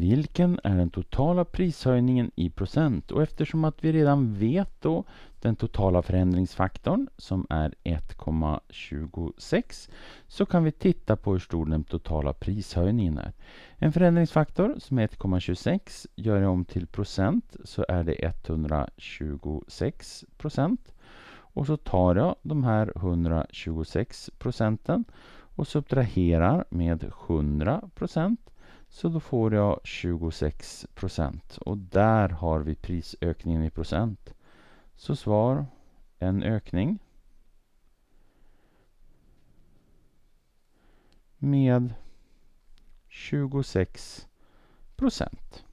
Vilken är den totala prishöjningen i procent? Och eftersom att vi redan vet då den totala förändringsfaktorn som är 1,26 så kan vi titta på hur stor den totala prishöjningen är. En förändringsfaktor som är 1,26 gör jag om till procent så är det 126 procent. Och så tar jag de här 126 procenten och subtraherar med 100 procent så då får jag 26 procent och där har vi prisökningen i procent. Så svar en ökning med 26 procent.